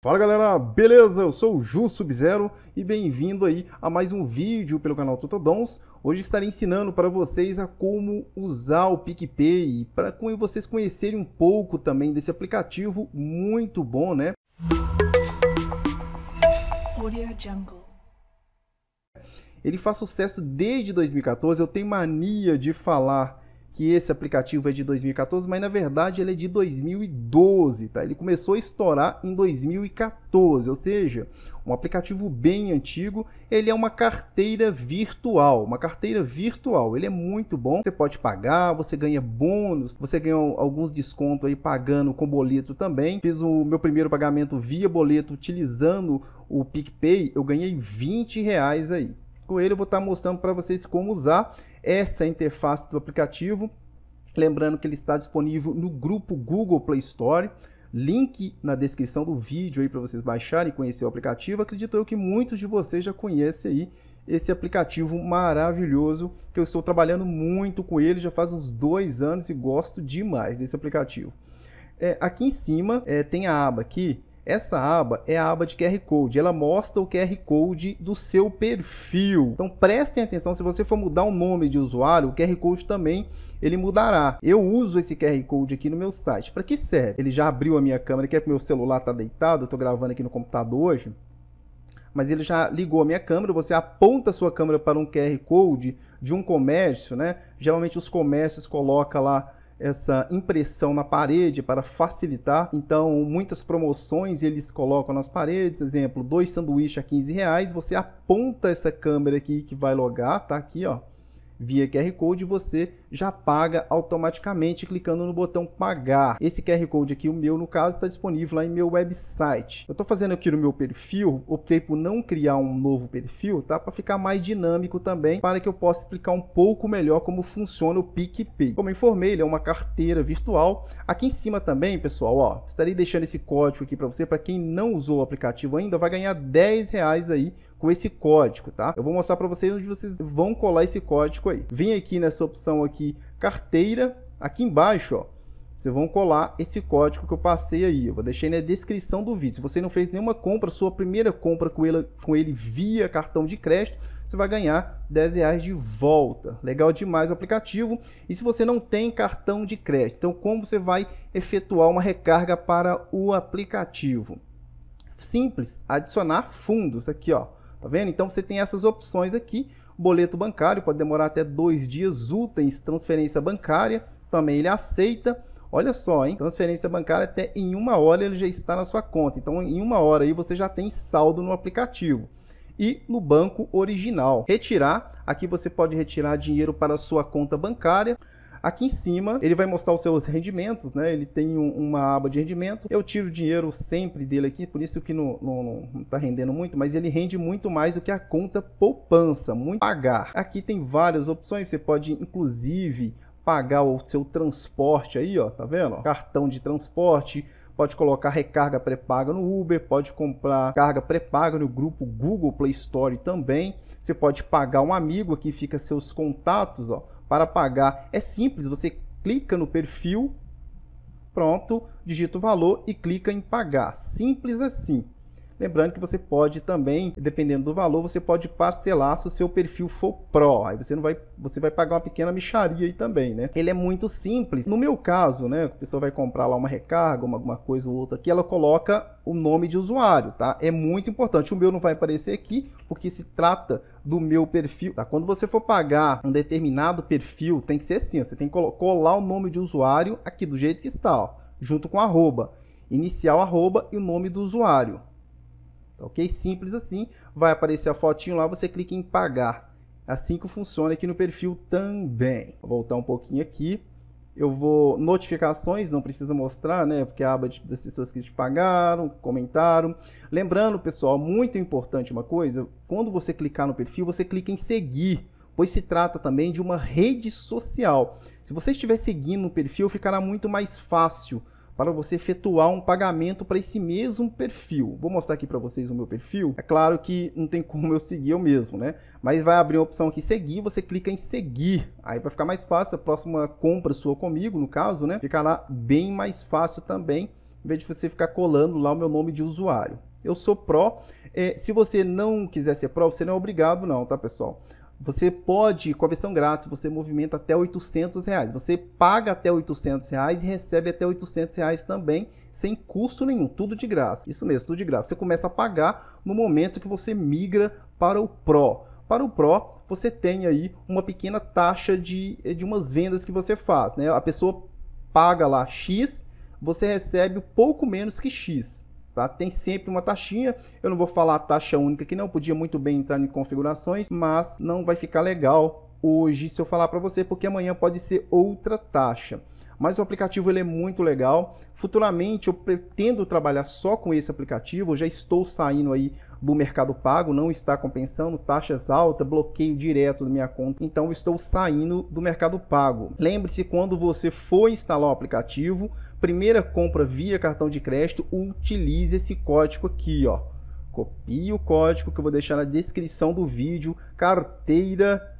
Fala galera, beleza? Eu sou o Ju Sub-Zero e bem-vindo aí a mais um vídeo pelo canal Tutodons. Hoje estarei ensinando para vocês a como usar o PicPay, para vocês conhecerem um pouco também desse aplicativo muito bom, né? Ele faz sucesso desde 2014, eu tenho mania de falar que esse aplicativo é de 2014, mas na verdade ele é de 2012, tá? Ele começou a estourar em 2014, ou seja, um aplicativo bem antigo, ele é uma carteira virtual, uma carteira virtual, ele é muito bom, você pode pagar, você ganha bônus, você ganha alguns descontos aí pagando com boleto também. Fiz o meu primeiro pagamento via boleto utilizando o PicPay, eu ganhei 20 reais aí ele eu vou estar mostrando para vocês como usar essa interface do aplicativo. Lembrando que ele está disponível no grupo Google Play Store. Link na descrição do vídeo aí para vocês baixarem e conhecer o aplicativo. Acredito eu que muitos de vocês já conhecem aí esse aplicativo maravilhoso que eu estou trabalhando muito com ele já faz uns dois anos e gosto demais desse aplicativo. É, aqui em cima é, tem a aba aqui essa aba é a aba de QR Code, ela mostra o QR Code do seu perfil. Então prestem atenção, se você for mudar o nome de usuário, o QR Code também ele mudará. Eu uso esse QR Code aqui no meu site. Para que serve? Ele já abriu a minha câmera, que é meu celular tá deitado, eu tô gravando aqui no computador hoje mas ele já ligou a minha câmera, você aponta a sua câmera para um QR Code de um comércio, né? Geralmente os comércios colocam lá essa impressão na parede para facilitar. Então, muitas promoções eles colocam nas paredes, exemplo, dois sanduíches a 15 reais, você aponta essa câmera aqui que vai logar, tá aqui, ó, via QR Code, você já paga automaticamente clicando no botão pagar. Esse QR Code aqui, o meu no caso, está disponível lá em meu website. Eu estou fazendo aqui no meu perfil, optei por não criar um novo perfil, tá? Para ficar mais dinâmico também, para que eu possa explicar um pouco melhor como funciona o PicPay. Como eu informei, ele é uma carteira virtual. Aqui em cima também, pessoal, ó, estarei deixando esse código aqui para você, para quem não usou o aplicativo ainda, vai ganhar 10 reais aí com esse código, tá? Eu vou mostrar para vocês onde vocês vão colar esse código aí. vem aqui nessa opção aqui aqui carteira, aqui embaixo, ó, vocês vão colar esse código que eu passei aí. Eu vou deixar na descrição do vídeo. Se você não fez nenhuma compra, sua primeira compra com ele, com ele via cartão de crédito, você vai ganhar 10 reais de volta. Legal demais o aplicativo. E se você não tem cartão de crédito, então como você vai efetuar uma recarga para o aplicativo? Simples, adicionar fundos aqui, ó. Tá vendo? Então você tem essas opções aqui Boleto bancário pode demorar até dois dias úteis. Transferência bancária também ele aceita. Olha só, hein? Transferência bancária até em uma hora ele já está na sua conta. Então, em uma hora aí você já tem saldo no aplicativo e no banco original. Retirar, aqui você pode retirar dinheiro para sua conta bancária Aqui em cima, ele vai mostrar os seus rendimentos, né? Ele tem um, uma aba de rendimento. Eu tiro dinheiro sempre dele aqui, por isso que não, não, não tá rendendo muito, mas ele rende muito mais do que a conta poupança, muito pagar. Aqui tem várias opções, você pode inclusive pagar o seu transporte aí, ó, tá vendo? Cartão de transporte, pode colocar recarga pré-paga no Uber, pode comprar carga pré-paga no grupo Google Play Store também. Você pode pagar um amigo, aqui fica seus contatos, ó para pagar. É simples, você clica no perfil, pronto, digita o valor e clica em pagar. Simples assim. Lembrando que você pode também, dependendo do valor, você pode parcelar se o seu perfil for Pro. Aí você não vai, você vai pagar uma pequena micharia aí também, né? Ele é muito simples. No meu caso, né, a pessoa vai comprar lá uma recarga, uma, alguma coisa ou outra aqui, ela coloca o nome de usuário, tá? É muito importante. O meu não vai aparecer aqui porque se trata do meu perfil, tá? Quando você for pagar um determinado perfil, tem que ser assim, ó. você tem que colar o nome de usuário aqui do jeito que está, ó, junto com arroba, inicial arroba e o nome do usuário. Tá ok? Simples assim. Vai aparecer a fotinho lá, você clica em pagar. É assim que funciona aqui no perfil também. Vou voltar um pouquinho aqui. Eu vou notificações, não precisa mostrar, né? Porque a aba de, das pessoas que te pagaram, comentaram. Lembrando, pessoal, muito importante uma coisa: quando você clicar no perfil, você clica em seguir, pois se trata também de uma rede social. Se você estiver seguindo o perfil, ficará muito mais fácil para você efetuar um pagamento para esse mesmo perfil. Vou mostrar aqui para vocês o meu perfil. É claro que não tem como eu seguir eu mesmo, né? Mas vai abrir uma opção aqui seguir, você clica em seguir. Aí vai ficar mais fácil, a próxima compra sua comigo, no caso, né? Ficará bem mais fácil também, em vez de você ficar colando lá o meu nome de usuário. Eu sou pró. É, se você não quiser ser pró, você não é obrigado não, tá pessoal? Você pode, com a versão grátis, você movimenta até 800 reais. Você paga até 800 reais e recebe até 800 reais também, sem custo nenhum, tudo de graça. Isso mesmo, tudo de graça. Você começa a pagar no momento que você migra para o Pro. Para o Pro, você tem aí uma pequena taxa de, eh, de umas vendas que você faz. Né? A pessoa paga lá X, você recebe pouco menos que X tá? Tem sempre uma taxinha, eu não vou falar a taxa única aqui não, podia muito bem entrar em configurações, mas não vai ficar legal hoje se eu falar para você, porque amanhã pode ser outra taxa. Mas o aplicativo ele é muito legal. Futuramente eu pretendo trabalhar só com esse aplicativo, eu já estou saindo aí do Mercado Pago não está compensando, taxas altas, bloqueio direto da minha conta, então estou saindo do Mercado Pago. Lembre-se quando você for instalar o aplicativo, primeira compra via cartão de crédito, utilize esse código aqui, ó. Copie o código que eu vou deixar na descrição do vídeo, carteira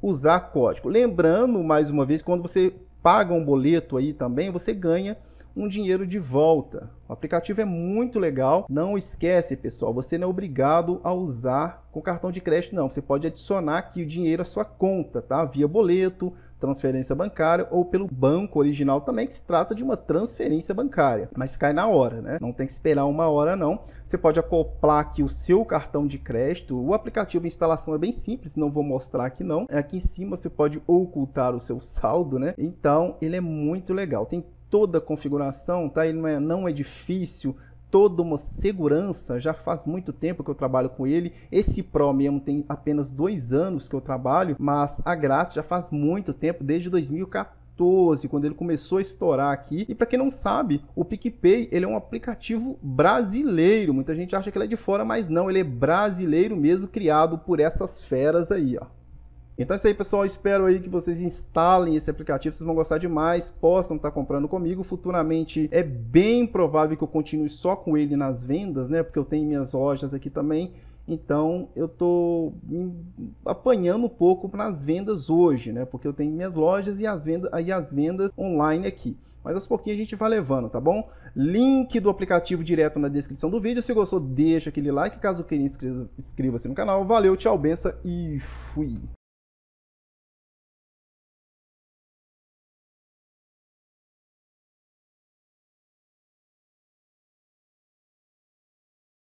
usar código. Lembrando mais uma vez, quando você paga um boleto aí também, você ganha um dinheiro de volta. O aplicativo é muito legal. Não esquece, pessoal, você não é obrigado a usar com cartão de crédito, não. Você pode adicionar aqui o dinheiro à sua conta, tá? Via boleto, transferência bancária ou pelo banco original também, que se trata de uma transferência bancária. Mas cai na hora, né? Não tem que esperar uma hora, não. Você pode acoplar aqui o seu cartão de crédito. O aplicativo de instalação é bem simples, não vou mostrar aqui não. É aqui em cima você pode ocultar o seu saldo, né? Então, ele é muito legal. Tem toda a configuração, tá? Ele não é, não é difícil, toda uma segurança, já faz muito tempo que eu trabalho com ele, esse Pro mesmo tem apenas dois anos que eu trabalho, mas a grátis já faz muito tempo, desde 2014 quando ele começou a estourar aqui. E para quem não sabe, o PicPay ele é um aplicativo brasileiro. Muita gente acha que ele é de fora, mas não, ele é brasileiro mesmo, criado por essas feras aí, ó. Então é isso aí, pessoal. Espero aí que vocês instalem esse aplicativo, vocês vão gostar demais, possam estar comprando comigo. Futuramente é bem provável que eu continue só com ele nas vendas, né? Porque eu tenho minhas lojas aqui também. Então eu estou apanhando um pouco nas vendas hoje, né? Porque eu tenho minhas lojas e as vendas, e as vendas online aqui. Mas aos pouquinhos a gente vai levando, tá bom? Link do aplicativo direto na descrição do vídeo. Se gostou, deixa aquele like. Caso queira, inscreva-se no canal. Valeu, tchau, benção e fui!